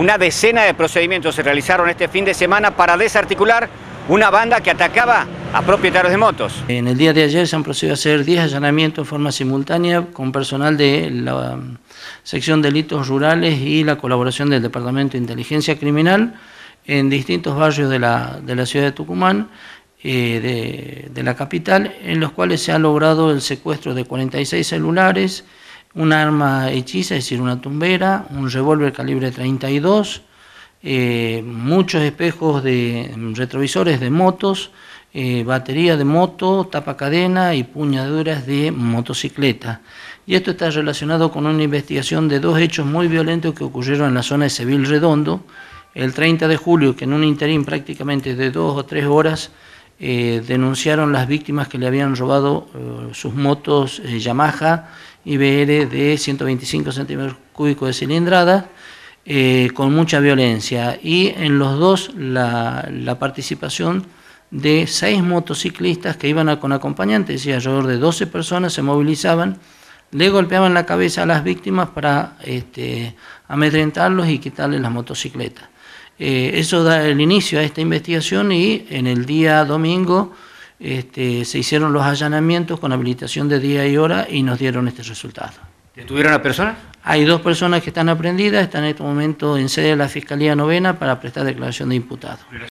Una decena de procedimientos se realizaron este fin de semana para desarticular una banda que atacaba a propietarios de motos. En el día de ayer se han procedido a hacer 10 allanamientos en forma simultánea con personal de la um, sección de delitos rurales y la colaboración del Departamento de Inteligencia Criminal en distintos barrios de la, ciudad de Tucumán, eh, de, de la capital, en los cuales se ha logrado el secuestro de 46 celulares, un arma hechiza, es decir, una tumbera, un revólver calibre 32, eh, muchos espejos de retrovisores de motos, eh, batería de moto, tapa cadena y puñaduras de motocicleta. Y esto está relacionado con una investigación de dos hechos muy violentos que ocurrieron en la zona de Seville Redondo, el 30 de julio, que en un interín prácticamente de dos o tres horas eh, denunciaron las víctimas que le habían robado eh, sus motos eh, Yamaha IBR de 125 centímetros cúbicos de cilindrada con mucha violencia y en los dos la, la participación de seis motociclistas que iban con acompañantes y alrededor de 12 personas se movilizaban le golpeaban la cabeza a las víctimas para este, amedrentarlos y quitarles las motocicletas. Eh, eso da el inicio a esta investigación y en el día domingo este, se hicieron los allanamientos con habilitación de día y hora y nos dieron este resultado. ¿Detuvieron a personas? Hay dos personas que están aprendidas, están en este momento en sede de la Fiscalía Novena para prestar declaración de imputado.